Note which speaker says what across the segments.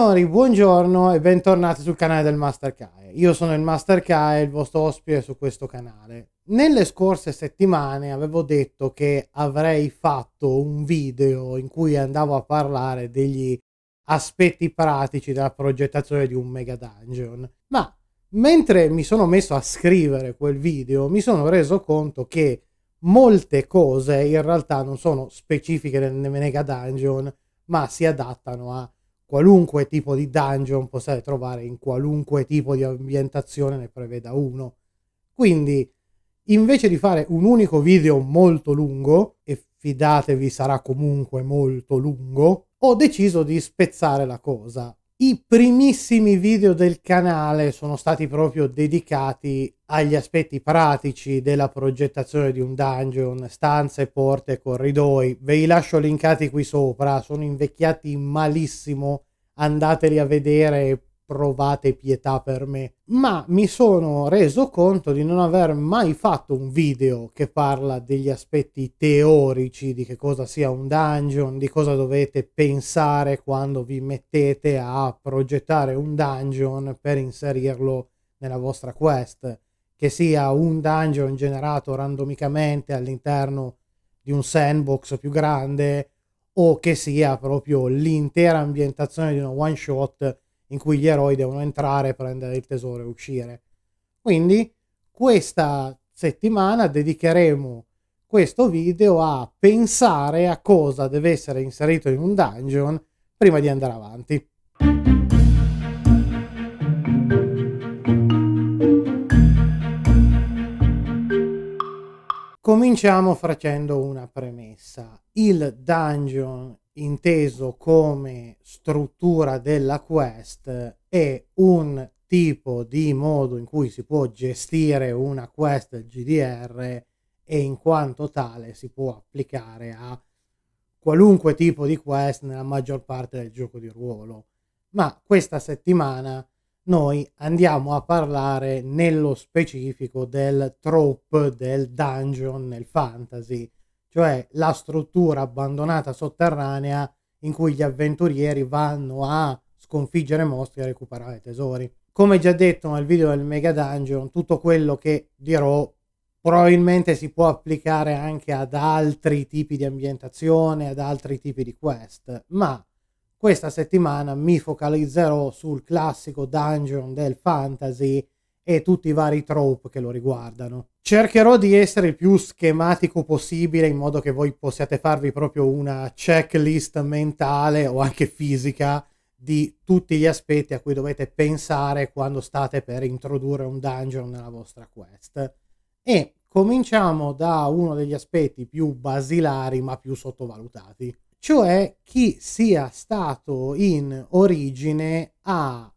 Speaker 1: signori, buongiorno e bentornati sul canale del Master Kai. Io sono il Master Kai, il vostro ospite su questo canale. Nelle scorse settimane avevo detto che avrei fatto un video in cui andavo a parlare degli aspetti pratici della progettazione di un mega dungeon, ma mentre mi sono messo a scrivere quel video mi sono reso conto che molte cose in realtà non sono specifiche nel mega dungeon, ma si adattano a qualunque tipo di dungeon possiate trovare in qualunque tipo di ambientazione ne preveda uno. Quindi, invece di fare un unico video molto lungo, e fidatevi sarà comunque molto lungo, ho deciso di spezzare la cosa. I primissimi video del canale sono stati proprio dedicati agli aspetti pratici della progettazione di un dungeon, stanze, porte, corridoi. Ve li lascio linkati qui sopra, sono invecchiati malissimo, andateli a vedere e provate pietà per me ma mi sono reso conto di non aver mai fatto un video che parla degli aspetti teorici di che cosa sia un dungeon, di cosa dovete pensare quando vi mettete a progettare un dungeon per inserirlo nella vostra quest, che sia un dungeon generato randomicamente all'interno di un sandbox più grande o che sia proprio l'intera ambientazione di una one shot in cui gli eroi devono entrare, prendere il tesoro e uscire. Quindi questa settimana dedicheremo questo video a pensare a cosa deve essere inserito in un dungeon prima di andare avanti. Cominciamo facendo una premessa. Il dungeon inteso come struttura della quest è un tipo di modo in cui si può gestire una quest GDR e in quanto tale si può applicare a qualunque tipo di quest nella maggior parte del gioco di ruolo. Ma questa settimana noi andiamo a parlare nello specifico del trope del dungeon nel fantasy cioè la struttura abbandonata sotterranea in cui gli avventurieri vanno a sconfiggere mostri e recuperare tesori. Come già detto nel video del Mega Dungeon, tutto quello che dirò probabilmente si può applicare anche ad altri tipi di ambientazione, ad altri tipi di quest, ma questa settimana mi focalizzerò sul classico dungeon del fantasy e tutti i vari trope che lo riguardano. Cercherò di essere il più schematico possibile in modo che voi possiate farvi proprio una checklist mentale o anche fisica di tutti gli aspetti a cui dovete pensare quando state per introdurre un dungeon nella vostra quest. E cominciamo da uno degli aspetti più basilari ma più sottovalutati, cioè chi sia stato in origine a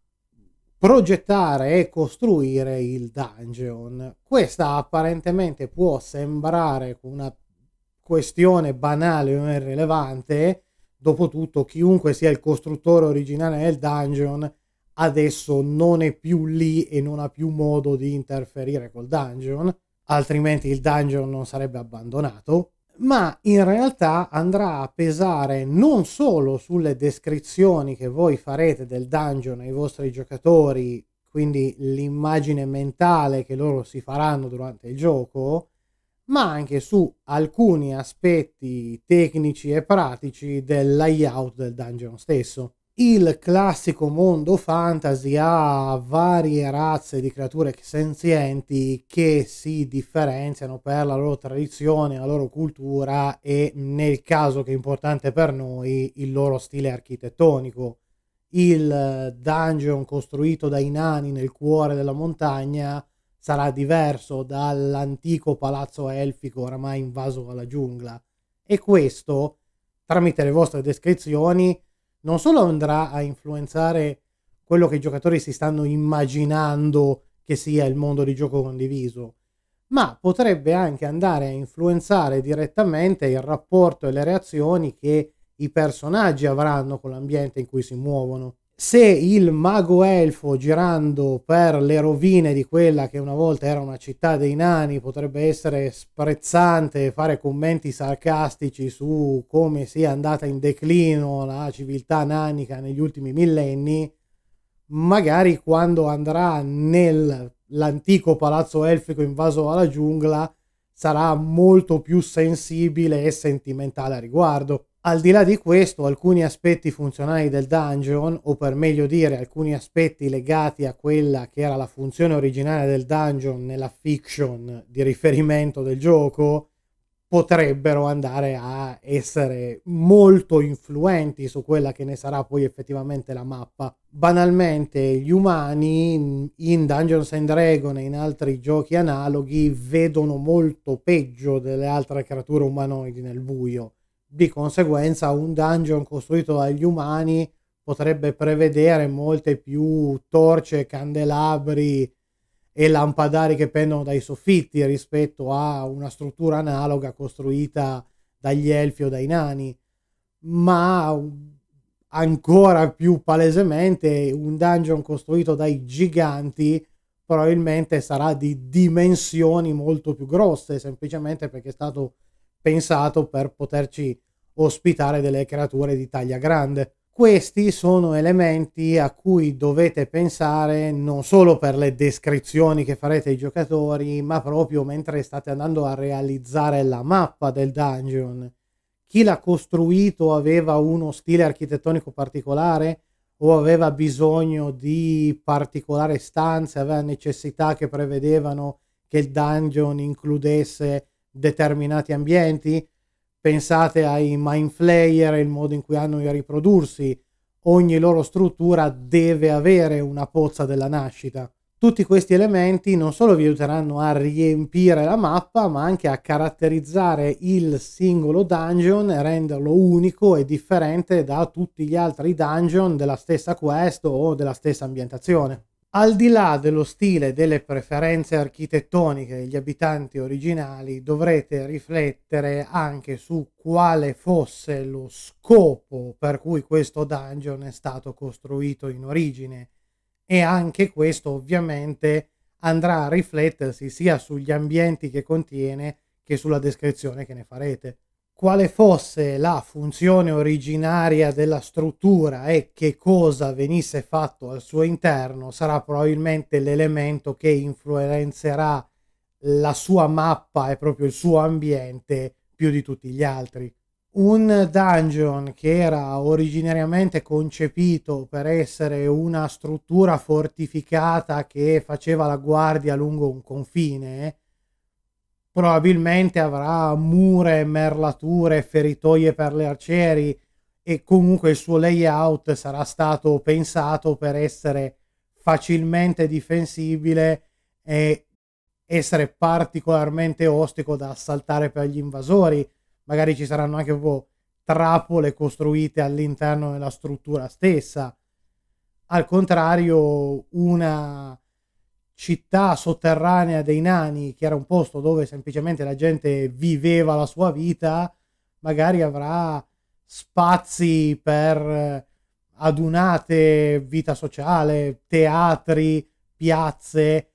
Speaker 1: progettare e costruire il dungeon. Questa apparentemente può sembrare una questione banale o irrilevante, dopotutto chiunque sia il costruttore originale del dungeon adesso non è più lì e non ha più modo di interferire col dungeon, altrimenti il dungeon non sarebbe abbandonato ma in realtà andrà a pesare non solo sulle descrizioni che voi farete del dungeon ai vostri giocatori, quindi l'immagine mentale che loro si faranno durante il gioco, ma anche su alcuni aspetti tecnici e pratici del layout del dungeon stesso il classico mondo fantasy ha varie razze di creature senzienti che si differenziano per la loro tradizione, la loro cultura e nel caso che è importante per noi il loro stile architettonico. Il dungeon costruito dai nani nel cuore della montagna sarà diverso dall'antico palazzo elfico oramai invaso dalla giungla e questo tramite le vostre descrizioni non solo andrà a influenzare quello che i giocatori si stanno immaginando che sia il mondo di gioco condiviso, ma potrebbe anche andare a influenzare direttamente il rapporto e le reazioni che i personaggi avranno con l'ambiente in cui si muovono se il mago elfo girando per le rovine di quella che una volta era una città dei nani potrebbe essere sprezzante e fare commenti sarcastici su come sia andata in declino la civiltà nanica negli ultimi millenni, magari quando andrà nell'antico palazzo elfico invaso alla giungla sarà molto più sensibile e sentimentale a riguardo. Al di là di questo, alcuni aspetti funzionali del dungeon, o per meglio dire alcuni aspetti legati a quella che era la funzione originale del dungeon nella fiction di riferimento del gioco, potrebbero andare a essere molto influenti su quella che ne sarà poi effettivamente la mappa. Banalmente, gli umani in Dungeons and Dragons e in altri giochi analoghi vedono molto peggio delle altre creature umanoidi nel buio di conseguenza un dungeon costruito dagli umani potrebbe prevedere molte più torce, candelabri e lampadari che pendono dai soffitti rispetto a una struttura analoga costruita dagli elfi o dai nani, ma ancora più palesemente un dungeon costruito dai giganti probabilmente sarà di dimensioni molto più grosse, semplicemente perché è stato pensato per poterci ospitare delle creature di taglia grande. Questi sono elementi a cui dovete pensare non solo per le descrizioni che farete ai giocatori, ma proprio mentre state andando a realizzare la mappa del dungeon. Chi l'ha costruito aveva uno stile architettonico particolare o aveva bisogno di particolari stanze, aveva necessità che prevedevano che il dungeon includesse determinati ambienti Pensate ai mindflayer e il modo in cui hanno di riprodursi. Ogni loro struttura deve avere una pozza della nascita. Tutti questi elementi non solo vi aiuteranno a riempire la mappa, ma anche a caratterizzare il singolo dungeon e renderlo unico e differente da tutti gli altri dungeon della stessa quest o della stessa ambientazione. Al di là dello stile e delle preferenze architettoniche degli abitanti originali, dovrete riflettere anche su quale fosse lo scopo per cui questo dungeon è stato costruito in origine e anche questo ovviamente andrà a riflettersi sia sugli ambienti che contiene che sulla descrizione che ne farete quale fosse la funzione originaria della struttura e che cosa venisse fatto al suo interno sarà probabilmente l'elemento che influenzerà la sua mappa e proprio il suo ambiente più di tutti gli altri. Un dungeon che era originariamente concepito per essere una struttura fortificata che faceva la guardia lungo un confine, probabilmente avrà mure, merlature, feritoie per le arcieri e comunque il suo layout sarà stato pensato per essere facilmente difensibile e essere particolarmente ostico da assaltare per gli invasori. Magari ci saranno anche proprio trappole costruite all'interno della struttura stessa. Al contrario, una città sotterranea dei nani, che era un posto dove semplicemente la gente viveva la sua vita, magari avrà spazi per eh, adunate, vita sociale, teatri, piazze,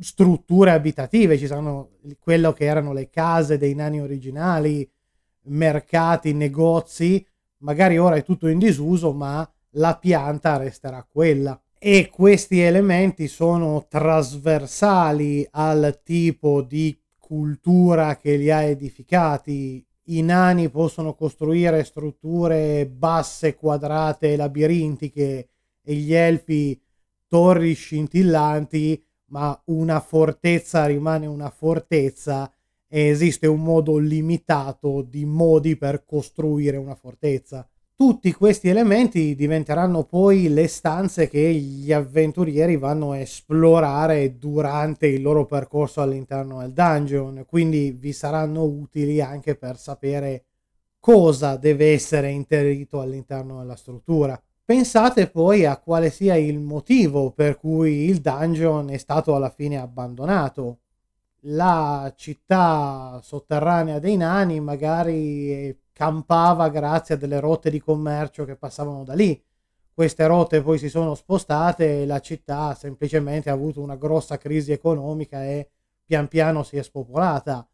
Speaker 1: strutture abitative, ci saranno quello che erano le case dei nani originali, mercati, negozi, magari ora è tutto in disuso, ma la pianta resterà quella e questi elementi sono trasversali al tipo di cultura che li ha edificati. I nani possono costruire strutture basse, quadrate, labirintiche e gli elfi torri scintillanti, ma una fortezza rimane una fortezza e esiste un modo limitato di modi per costruire una fortezza. Tutti questi elementi diventeranno poi le stanze che gli avventurieri vanno a esplorare durante il loro percorso all'interno del dungeon, quindi vi saranno utili anche per sapere cosa deve essere inserito all'interno della struttura. Pensate poi a quale sia il motivo per cui il dungeon è stato alla fine abbandonato la città sotterranea dei nani magari campava grazie a delle rotte di commercio che passavano da lì. Queste rotte poi si sono spostate e la città semplicemente ha avuto una grossa crisi economica e pian piano si è spopolata.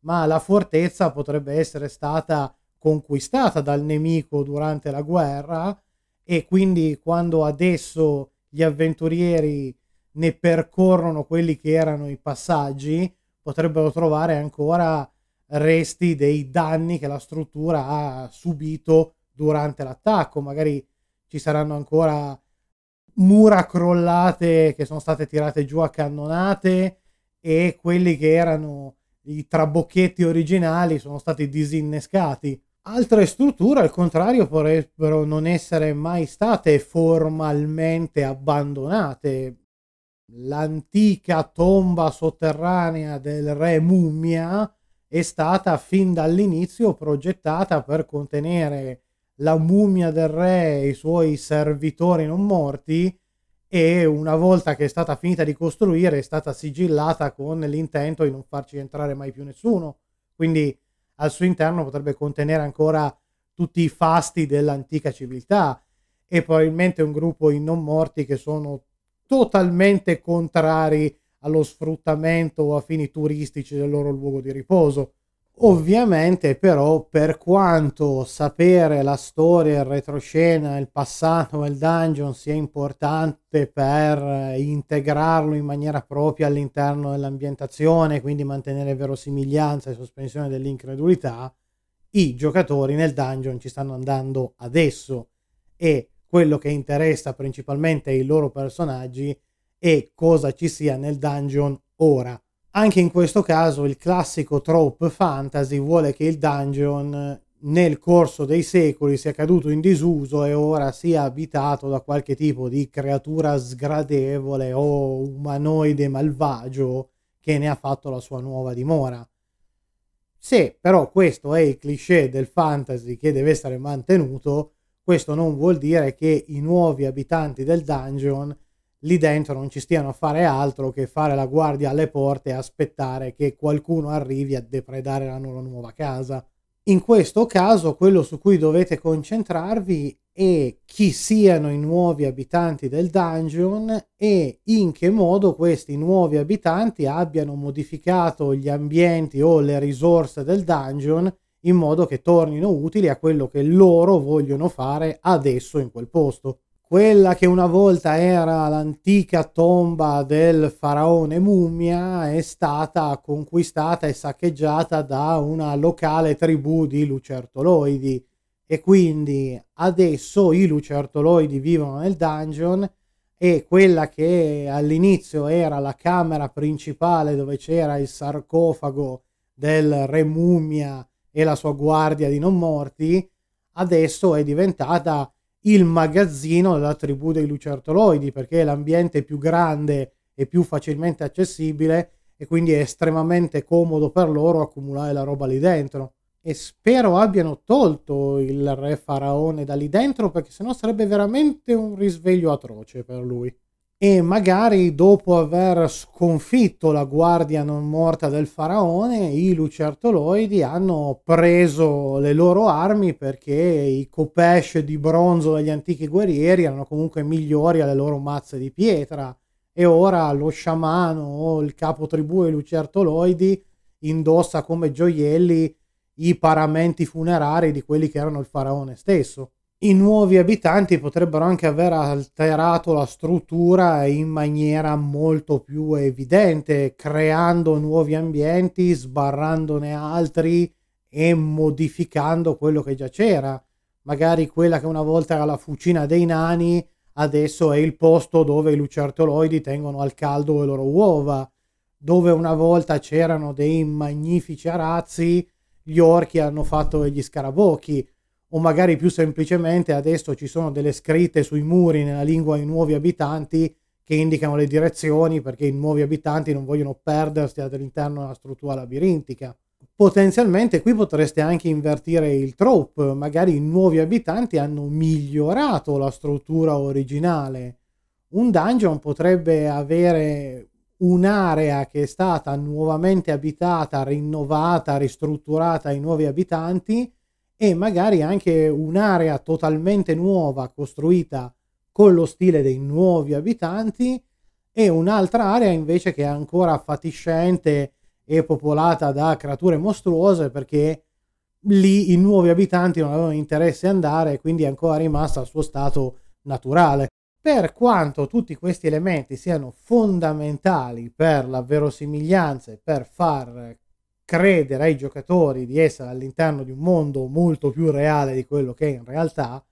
Speaker 1: Ma la fortezza potrebbe essere stata conquistata dal nemico durante la guerra e quindi quando adesso gli avventurieri ne percorrono quelli che erano i passaggi, potrebbero trovare ancora resti dei danni che la struttura ha subito durante l'attacco. Magari ci saranno ancora mura crollate che sono state tirate giù a cannonate e quelli che erano i trabocchetti originali sono stati disinnescati. Altre strutture, al contrario, potrebbero non essere mai state formalmente abbandonate l'antica tomba sotterranea del re mummia è stata fin dall'inizio progettata per contenere la mummia del re e i suoi servitori non morti e una volta che è stata finita di costruire è stata sigillata con l'intento di non farci entrare mai più nessuno. Quindi al suo interno potrebbe contenere ancora tutti i fasti dell'antica civiltà e probabilmente un gruppo in non morti che sono totalmente contrari allo sfruttamento o a fini turistici del loro luogo di riposo. Ovviamente però per quanto sapere la storia, il retroscena, il passato e il dungeon sia importante per integrarlo in maniera propria all'interno dell'ambientazione, quindi mantenere verosimiglianza e sospensione dell'incredulità, i giocatori nel dungeon ci stanno andando adesso e quello che interessa principalmente i loro personaggi e cosa ci sia nel dungeon ora. Anche in questo caso il classico trope fantasy vuole che il dungeon nel corso dei secoli sia caduto in disuso e ora sia abitato da qualche tipo di creatura sgradevole o umanoide malvagio che ne ha fatto la sua nuova dimora. Se però questo è il cliché del fantasy che deve essere mantenuto, questo non vuol dire che i nuovi abitanti del dungeon lì dentro non ci stiano a fare altro che fare la guardia alle porte e aspettare che qualcuno arrivi a depredare la loro nuova casa. In questo caso quello su cui dovete concentrarvi è chi siano i nuovi abitanti del dungeon e in che modo questi nuovi abitanti abbiano modificato gli ambienti o le risorse del dungeon in modo che tornino utili a quello che loro vogliono fare adesso in quel posto. Quella che una volta era l'antica tomba del faraone mummia è stata conquistata e saccheggiata da una locale tribù di lucertoloidi e quindi adesso i lucertoloidi vivono nel dungeon e quella che all'inizio era la camera principale dove c'era il sarcofago del re mummia e la sua guardia di non morti, adesso è diventata il magazzino della tribù dei lucertoloidi perché è l'ambiente più grande e più facilmente accessibile e quindi è estremamente comodo per loro accumulare la roba lì dentro. E spero abbiano tolto il re faraone da lì dentro perché sennò sarebbe veramente un risveglio atroce per lui e magari dopo aver sconfitto la guardia non morta del faraone, i lucertoloidi hanno preso le loro armi perché i copesh di bronzo degli antichi guerrieri erano comunque migliori alle loro mazze di pietra e ora lo sciamano o il capo tribù dei lucertoloidi indossa come gioielli i paramenti funerari di quelli che erano il faraone stesso i nuovi abitanti potrebbero anche aver alterato la struttura in maniera molto più evidente, creando nuovi ambienti, sbarrandone altri e modificando quello che già c'era. Magari quella che una volta era la fucina dei nani, adesso è il posto dove i lucertoloidi tengono al caldo le loro uova, dove una volta c'erano dei magnifici arazzi, gli orchi hanno fatto degli scarabocchi o magari più semplicemente adesso ci sono delle scritte sui muri nella lingua dei nuovi abitanti che indicano le direzioni perché i nuovi abitanti non vogliono perdersi all'interno della struttura labirintica. Potenzialmente qui potreste anche invertire il trope, magari i nuovi abitanti hanno migliorato la struttura originale. Un dungeon potrebbe avere un'area che è stata nuovamente abitata, rinnovata, ristrutturata ai nuovi abitanti, e magari anche un'area totalmente nuova costruita con lo stile dei nuovi abitanti e un'altra area invece che è ancora fatiscente e popolata da creature mostruose perché lì i nuovi abitanti non avevano interesse ad andare e quindi è ancora rimasta al suo stato naturale. Per quanto tutti questi elementi siano fondamentali per la verosimiglianza e per far credere ai giocatori di essere all'interno di un mondo molto più reale di quello che è in realtà,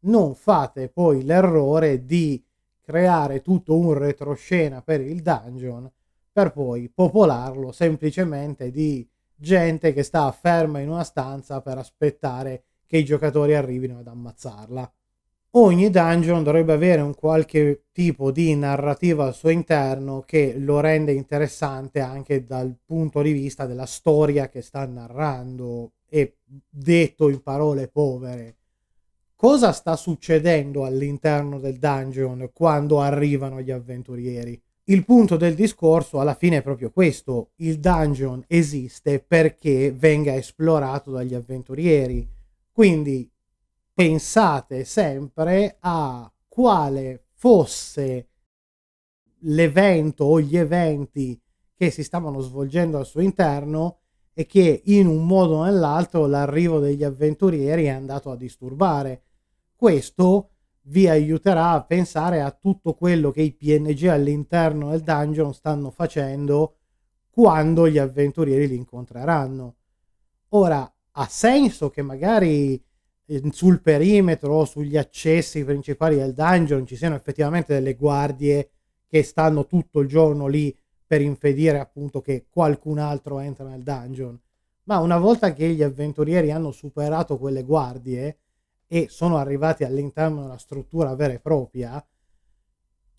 Speaker 1: non fate poi l'errore di creare tutto un retroscena per il dungeon per poi popolarlo semplicemente di gente che sta ferma in una stanza per aspettare che i giocatori arrivino ad ammazzarla ogni dungeon dovrebbe avere un qualche tipo di narrativa al suo interno che lo rende interessante anche dal punto di vista della storia che sta narrando e detto in parole povere cosa sta succedendo all'interno del dungeon quando arrivano gli avventurieri il punto del discorso alla fine è proprio questo il dungeon esiste perché venga esplorato dagli avventurieri quindi pensate sempre a quale fosse l'evento o gli eventi che si stavano svolgendo al suo interno e che in un modo o nell'altro l'arrivo degli avventurieri è andato a disturbare. Questo vi aiuterà a pensare a tutto quello che i PNG all'interno del dungeon stanno facendo quando gli avventurieri li incontreranno. Ora, ha senso che magari sul perimetro o sugli accessi principali del dungeon ci siano effettivamente delle guardie che stanno tutto il giorno lì per impedire appunto che qualcun altro entra nel dungeon. Ma una volta che gli avventurieri hanno superato quelle guardie e sono arrivati all'interno della struttura vera e propria,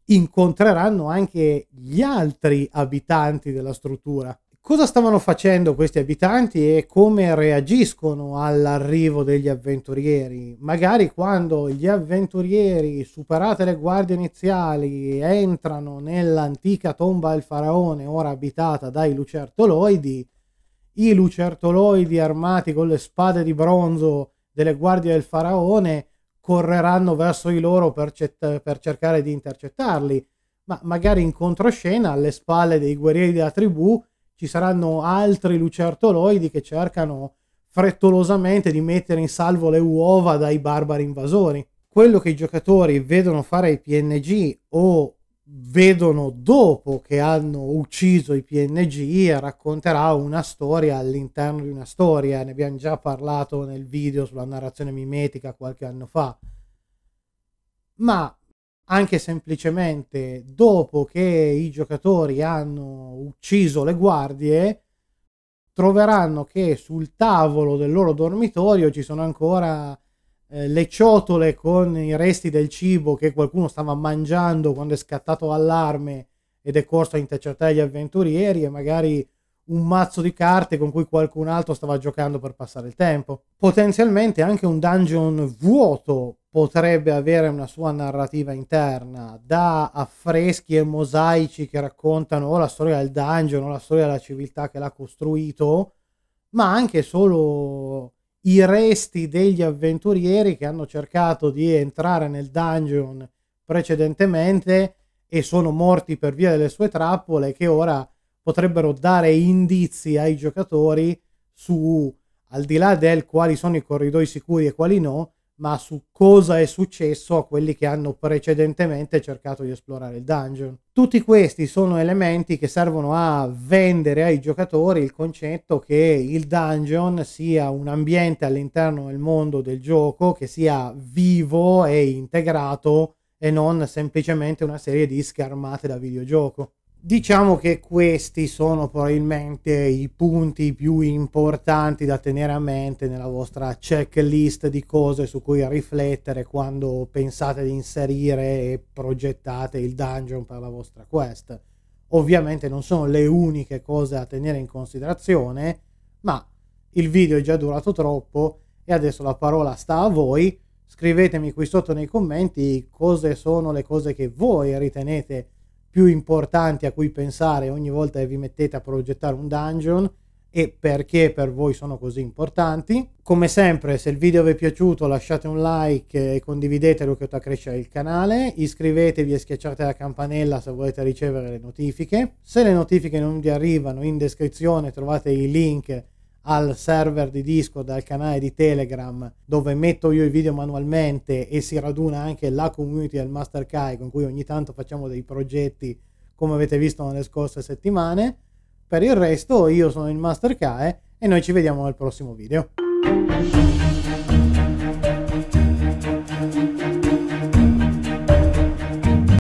Speaker 1: incontreranno anche gli altri abitanti della struttura Cosa stavano facendo questi abitanti e come reagiscono all'arrivo degli avventurieri? Magari quando gli avventurieri, superate le guardie iniziali, entrano nell'antica tomba del faraone, ora abitata dai lucertoloidi, i lucertoloidi armati con le spade di bronzo delle guardie del faraone correranno verso di loro per, cet- per, cercare di intercettarli, ma magari in controscena alle spalle dei guerrieri della tribù ci saranno altri lucertoloidi che cercano frettolosamente di mettere in salvo le uova dai barbari invasori. Quello che i giocatori vedono fare ai PNG o vedono dopo che hanno ucciso i PNG racconterà una storia all'interno di una storia, ne abbiamo già parlato nel video sulla narrazione mimetica qualche anno fa. Ma anche semplicemente dopo che i giocatori hanno ucciso le guardie, troveranno che sul tavolo del loro dormitorio ci sono ancora eh, le ciotole con i resti del cibo che qualcuno stava mangiando quando è scattato l'allarme ed è corso a intercettare gli avventurieri e magari un mazzo di carte con cui qualcun altro stava giocando per passare il tempo. Potenzialmente anche un dungeon vuoto potrebbe avere una sua narrativa interna, da affreschi e mosaici che raccontano o la storia del dungeon o la storia della civiltà che l'ha costruito, ma anche solo i resti degli avventurieri che hanno cercato di entrare nel dungeon precedentemente e sono morti per via delle sue trappole che ora potrebbero dare indizi ai giocatori su al di là del quali sono i corridoi sicuri e quali no, ma su cosa è successo a quelli che hanno precedentemente cercato di esplorare il dungeon. Tutti questi sono elementi che servono a vendere ai giocatori il concetto che il dungeon sia un ambiente all'interno del mondo del gioco che sia vivo e integrato e non semplicemente una serie di schermate da videogioco. Diciamo che questi sono probabilmente i punti più importanti da tenere a mente nella vostra checklist di cose su cui riflettere quando pensate di inserire e progettate il dungeon per la vostra quest. Ovviamente non sono le uniche cose da tenere in considerazione, ma il video è già durato troppo e adesso la parola sta a voi. Scrivetemi qui sotto nei commenti cosa sono le cose che voi ritenete importanti più importanti a cui pensare ogni volta che vi mettete a progettare un dungeon e perché per voi sono così importanti. Come sempre, se il video vi è piaciuto lasciate un like e condividetelo che aiuta crescere il canale, iscrivetevi e schiacciate la campanella se volete ricevere le notifiche. Se le notifiche non vi arrivano, in descrizione trovate i link al server di Discord, al canale di Telegram dove metto io i video manualmente e si raduna anche la community del Master Kai con cui ogni tanto facciamo dei progetti come avete visto nelle scorse settimane. Per il resto io sono il Master Kai e noi ci vediamo nel prossimo video.